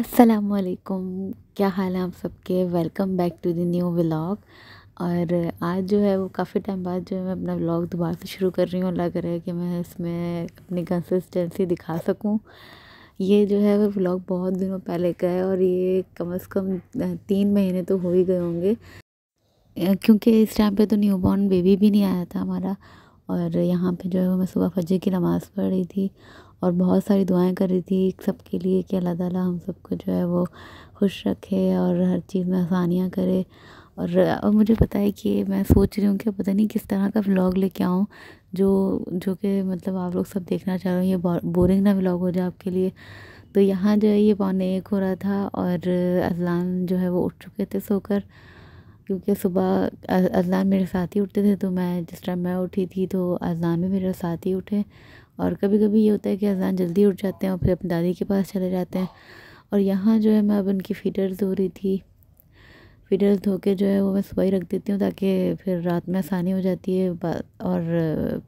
असलकुम क्या हाल है आप सबके welcome back to the new vlog और आज जो है वो काफ़ी टाइम बाद जो है मैं अपना व्लॉग दोबारा से शुरू कर रही हूँ लग रहा है कि मैं इसमें अपनी कंसिस्टेंसी दिखा सकूँ ये जो है वो व्लॉग बहुत दिनों पहले का है और ये कम अज़ कम तीन महीने तो हो ही गए होंगे क्योंकि इस टाइम पे तो न्यू बॉर्न बेबी भी नहीं आया था हमारा और यहाँ पे जो है मैं सुबह फजे की नमाज़ पढ़ रही थी और बहुत सारी दुआएं कर रही थी सबके लिए कि अल्लाह ताला हम सबको जो है वो खुश रखे और हर चीज़ में आसानियाँ करे और और मुझे पता है कि मैं सोच रही हूँ कि पता नहीं किस तरह का व्लॉग लेके आऊँ जो जो कि मतलब आप लोग सब देखना चाह रहे हो ये बोरिंग ना व्लॉग हो जाए आपके लिए तो यहाँ जो है ये पौने एक हो रहा था और अजलान जो है वो उठ चुके थे सोकर क्योंकि सुबह अजान मेरे साथ ही उठते थे तो मैं जिस टाइम मैं उठी थी तो अजान भी मेरे साथ ही उठे और कभी कभी ये होता है कि अजान जल्दी उठ जाते हैं और फिर अपनी दादी के पास चले जाते हैं और यहाँ जो है मैं अब उनकी फीडर धो रही थी फीडर धो के जो है वो मैं सुबह ही रख देती हूँ ताकि फिर रात में आसानी हो जाती है और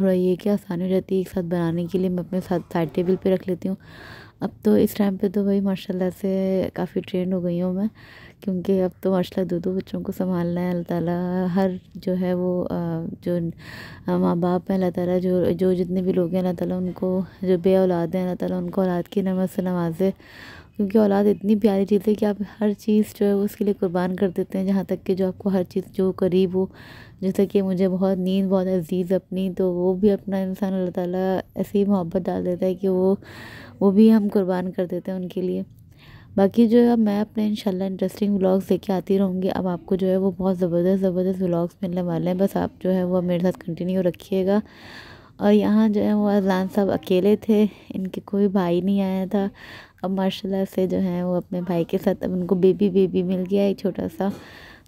थोड़ा ये कि आसानी हो जाती है एक साथ बनाने के लिए मैं अपने साथ साइड टेबल पे रख लेती हूँ अब तो इस टाइम पे तो भाई माशाल्लाह से काफ़ी ट्रेंड हो गई हूँ मैं क्योंकि अब तो माशाल्लाह दो दो बच्चों को संभालना है अल्लाह ताला हर जो है वो जो माँ बाप हैं अल्लाह ताला जो जो जितने भी लोग हैं अल्लाह ताला उनको जो बे औलाद हैं अल्लाह ताला उनको औलाद की नमत से नवाजे क्योंकि औलाद इतनी प्यारी चीज़ है कि आप हर चीज़ जो है उसके लिए कुर्बान कर देते हैं जहाँ तक कि जो आपको हर चीज़ जो करीब हो जैसे कि मुझे बहुत नींद बहुत अजीज़ अपनी तो वो भी अपना इंसान अल्लाह ताला ऐसे ही मोहब्बत डाल देता है कि वो वो भी हम कुर्बान कर देते हैं उनके लिए बाकी जो है मैं अपने इंशाल्लाह इंटरेस्टिंग व्लॉग्स लेके आती रहूँगी अब आपको जो है वो बहुत ज़बरदस्त ज़बरदस्त व्लॉग्स मिलने वाले हैं बस आप जो है वो मेरे साथ कंटिन्यू रखिएगा और यहाँ जो है वो अजान साहब अकेले थे इनके कोई भाई नहीं आया था अब माशाल्लाह से जो है वो अपने भाई के साथ अब उनको बेबी बेबी मिल गया एक छोटा सा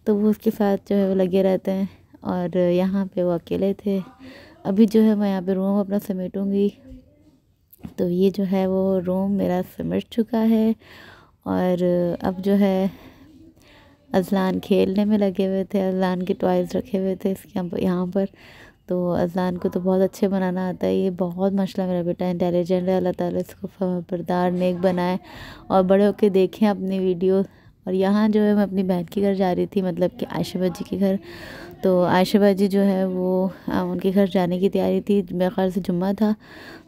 तो वो उसके साथ जो है वो लगे रहते हैं और यहाँ पे वो अकेले थे अभी जो है मैं यहाँ पे रूम अपना समेटूँगी तो ये जो है वो रूम मेरा समेट चुका है और अब जो है अजलान खेलने में लगे हुए थे अजलान के टॉयज़ रखे हुए थे इसके यहाँ पर तो अज़ान को तो बहुत अच्छे बनाना आता है ये बहुत मशला मेरा बेटा इंटेलिजेंट है अल्लाह ताला इसको फरदार नेक बनाए और बड़े होकर देखें अपनी वीडियो और यहाँ जो है मैं अपनी बहन के घर जा रही थी मतलब कि आयशाबा जी के घर तो आयशाबा जी जो है वो आ, उनके घर जाने की तैयारी थी मेरे ख्याल से जुम्मा था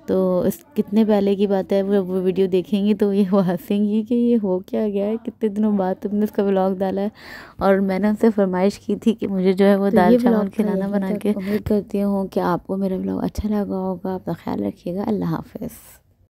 तो इस कितने पहले की बात है वो वो वीडियो देखेंगी तो ये वो हंसेंगी कि ये हो क्या गया है कितने दिनों बाद तुमने उसका ब्लॉग डाला है और मैंने उनसे फरमाइश की थी कि मुझे जो है वो तो दाल चावल तो खिलाना बना के उम्मीद करती हूँ कि आपको मेरा ब्लॉग अच्छा लगा होगा आपका ख्याल रखिएगा अल्लाह हाफिज़